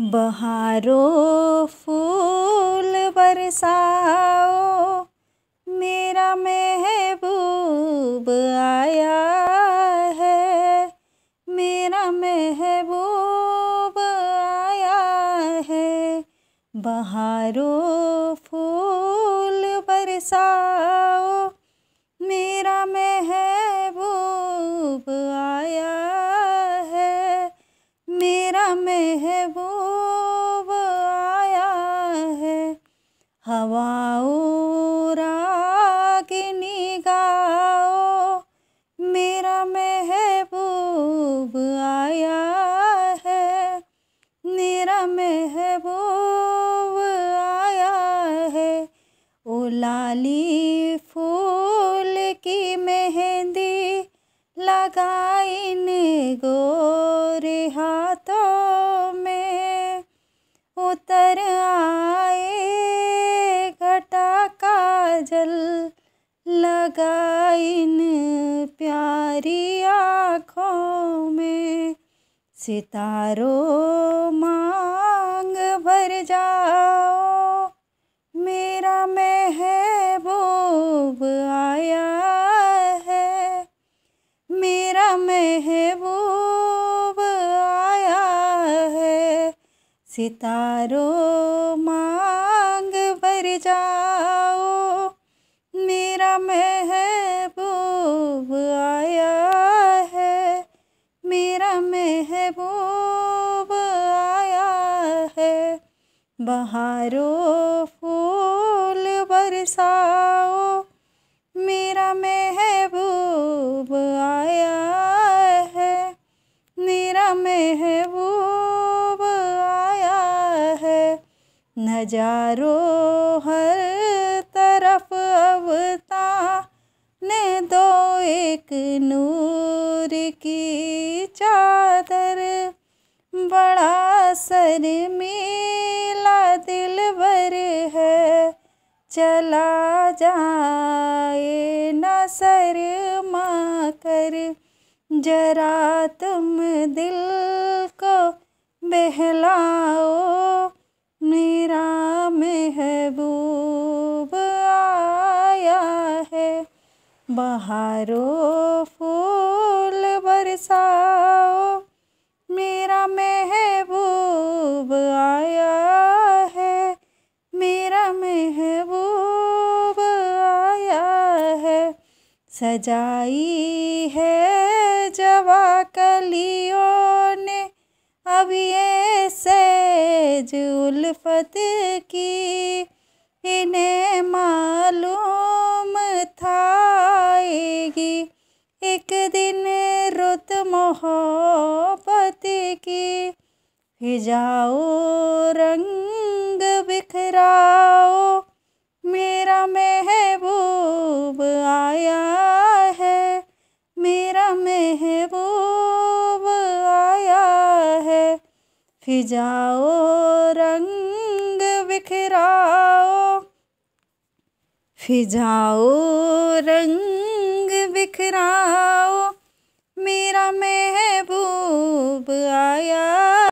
बहारो फूल बरसाओ मेरा महबूब आया है मेरा महबूब आया है बहारो फूल बरसाओ रागिनी गाओ मेरा महबूब आया है मेरा महबूब आया है ओ लाली फूल की मेहंदी लगाई काजल लगाइन इन प्यारी आँखों में सितारों मांग भर जाओ मेरा महबूब आया है मेरा महबूब आया है सितारों मांग भर जाओ मेरा महबूब आया है मेरा महबूब आया है बहारों फूल बरसाओ मेरा महबूब आया है मेरा महबूब आया है नजारों हर तरफ अब एक नूर की चादर बड़ा सर मेला भर है चला जाए न सर माँ कर जरा तुम दिल को बहलाओ मेरा महबूब बहारो फूल बरसाओ मेरा महबूब आया है मेरा महबूब आया है सजाई है जवा कलियों ने अब ये सैज उल्फत की इन्हें मालूम था एक दिन रुत मोहब्बत की फिजाओ रंग बिखराओ मेरा महबूब आया है मेरा महबूब आया है फिजाओ रंग बिखराओ फिजाओ रंग बिखराओ मेरा महबूब आया